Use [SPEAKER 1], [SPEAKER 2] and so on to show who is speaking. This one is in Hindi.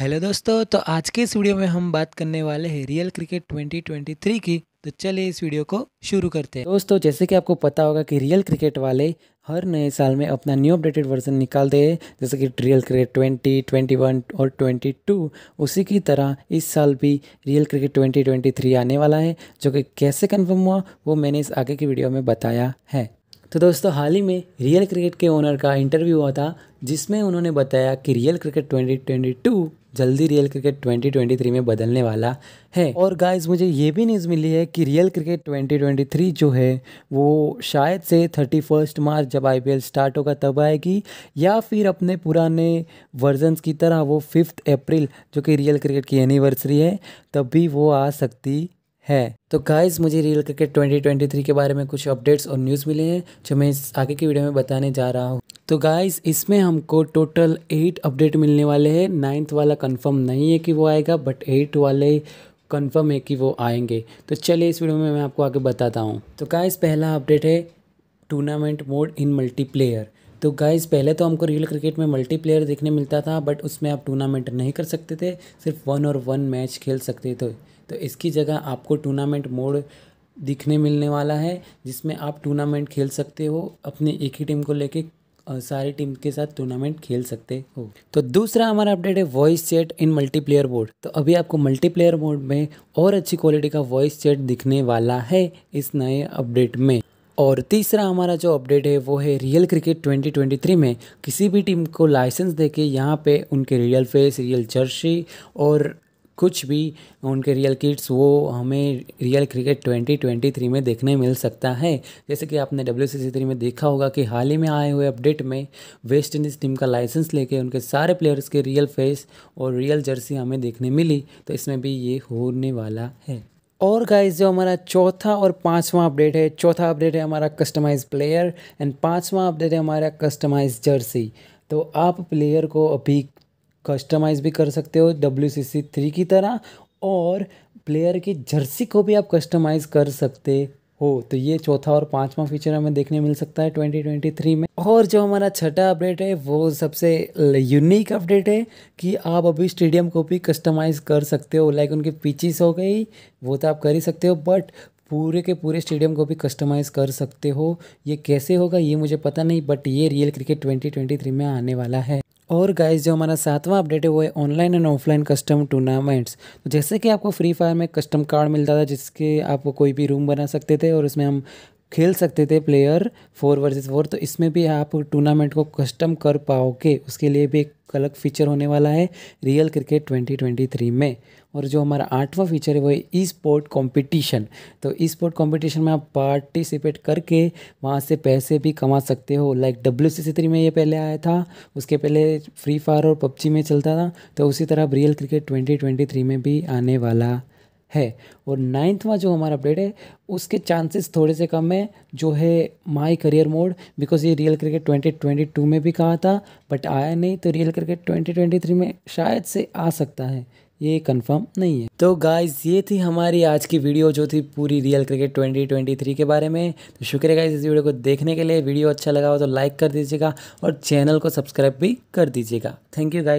[SPEAKER 1] हेलो दोस्तों तो आज के इस वीडियो में हम बात करने वाले हैं रियल क्रिकेट 2023 की तो चलिए इस वीडियो को शुरू करते हैं दोस्तों जैसे कि आपको पता होगा कि रियल क्रिकेट वाले हर नए साल में अपना न्यू अपडेटेड वर्जन निकालते हैं जैसे कि Real Cricket twenty twenty one और ट्वेंटी टू उसी की तरह इस साल भी Real Cricket twenty twenty three आने वाला है जो कि कैसे कन्फर्म हुआ वो मैंने इस आगे की वीडियो में बताया है तो दोस्तों हाल ही में रियल क्रिकेट के ओनर का इंटरव्यू हुआ था जिसमें उन्होंने बताया कि रियल क्रिकेट 2022 जल्दी रियल क्रिकेट 2023 में बदलने वाला है और गाइज मुझे ये भी न्यूज़ मिली है कि रियल क्रिकेट 2023 जो है वो शायद से थर्टी फर्स्ट मार्च जब आई स्टार्ट होगा तब आएगी या फिर अपने पुराने वर्जन्स की तरह वो फिफ्थ अप्रैल जो कि रियल क्रिकेट की एनिवर्सरी है तब भी वो आ सकती है तो गाइज़ मुझे रियल क्रिकेट 2023 के बारे में कुछ अपडेट्स और न्यूज़ मिले हैं जो मैं इस आगे की वीडियो में बताने जा रहा हूँ तो गाइस इसमें हमको टोटल एट अपडेट मिलने वाले हैं नाइन्थ वाला कंफर्म नहीं है कि वो आएगा बट एट वाले कंफर्म है कि वो आएंगे तो चलिए इस वीडियो में मैं आपको आगे बताता हूँ तो गाइस पहला अपडेट है टूर्नामेंट मोड इन मल्टीप्लेयर तो गाइस पहले तो हमको रियल क्रिकेट में मल्टीप्लेयर देखने मिलता था बट उसमें आप टूर्नामेंट नहीं कर सकते थे सिर्फ वन और वन मैच खेल सकते थे तो इसकी जगह आपको टूर्नामेंट मोड दिखने मिलने वाला है जिसमें आप टूर्नामेंट खेल सकते हो अपने एक ही टीम को लेके सारी टीम के साथ टूर्नामेंट खेल सकते हो तो दूसरा हमारा अपडेट है voice chat in multiplayer mode तो अभी आपको मल्टीप्लेयर मोड में और अच्छी क्वालिटी का वॉइस चैट दिखने वाला है इस नए अपडेट में और तीसरा हमारा जो अपडेट है वो है रियल क्रिकेट 2023 में किसी भी टीम को लाइसेंस देके यहाँ पे उनके रियल फेस रियल जर्सी और कुछ भी उनके रियल किट्स वो हमें रियल क्रिकेट 2023 में देखने मिल सकता है जैसे कि आपने डब्ल्यू सी में देखा होगा कि हाल ही में आए हुए अपडेट में वेस्ट इंडीज़ टीम का लाइसेंस लेके उनके सारे प्लेयर्स के रियल फेस और रियल जर्सी हमें देखने मिली तो इसमें भी ये होने वाला है और गाइस जो हमारा चौथा और पांचवा अपडेट है चौथा अपडेट है हमारा कस्टमाइज प्लेयर एंड पांचवा अपडेट है हमारा कस्टमाइज जर्सी तो आप प्लेयर को अभी कस्टमाइज़ भी कर सकते हो डब्ल्यू सी सी थ्री की तरह और प्लेयर की जर्सी को भी आप कस्टमाइज़ कर सकते हो तो ये चौथा और पांचवा फीचर हमें देखने मिल सकता है 2023 में और जो हमारा छठा अपडेट है वो सबसे यूनिक अपडेट है कि आप अभी स्टेडियम को भी कस्टमाइज़ कर सकते हो लाइक उनकी पीचिस हो गई वो तो आप कर ही सकते हो बट पूरे के पूरे स्टेडियम को भी कस्टमाइज़ कर सकते हो ये कैसे होगा ये मुझे पता नहीं बट ये रियल क्रिकेट 2023 में आने वाला है और गाइस जो हमारा सातवां अपडेट है वो है online and offline custom tournaments तो जैसे कि आपको फ्री फायर में कस्टम कार्ड मिलता था जिसके आप कोई भी रूम बना सकते थे और उसमें हम खेल सकते थे प्लेयर फोर वर्सेस फोर तो इसमें भी आप टूर्नामेंट को कस्टम कर पाओगे उसके लिए भी एक अलग फीचर होने वाला है रियल क्रिकेट 2023 में और जो हमारा आठवां फीचर है वो है ई स्पोर्ट कॉम्पिटिशन तो ई स्पोर्ट कॉम्पिटिशन में आप पार्टिसिपेट करके वहाँ से पैसे भी कमा सकते हो लाइक डब्ल्यू सी थ्री में ये पहले आया था उसके पहले फ्री फायर और पबजी में चलता था तो उसी तरह रियल क्रिकेट ट्वेंटी में भी आने वाला है और नाइन्थवा जो हमारा अपडेट है उसके चांसेस थोड़े से कम है जो है माय करियर मोड बिकॉज ये रियल क्रिकेट 2022 में भी कहा था बट आया नहीं तो रियल क्रिकेट 2023 में शायद से आ सकता है ये कंफर्म नहीं है तो गाइज ये थी हमारी आज की वीडियो जो थी पूरी रियल क्रिकेट 2023 के बारे में तो शुक्रिया गाइज इस वीडियो को देखने के लिए वीडियो अच्छा लगा हो तो लाइक कर दीजिएगा और चैनल को सब्सक्राइब भी कर दीजिएगा थैंक यू गाइज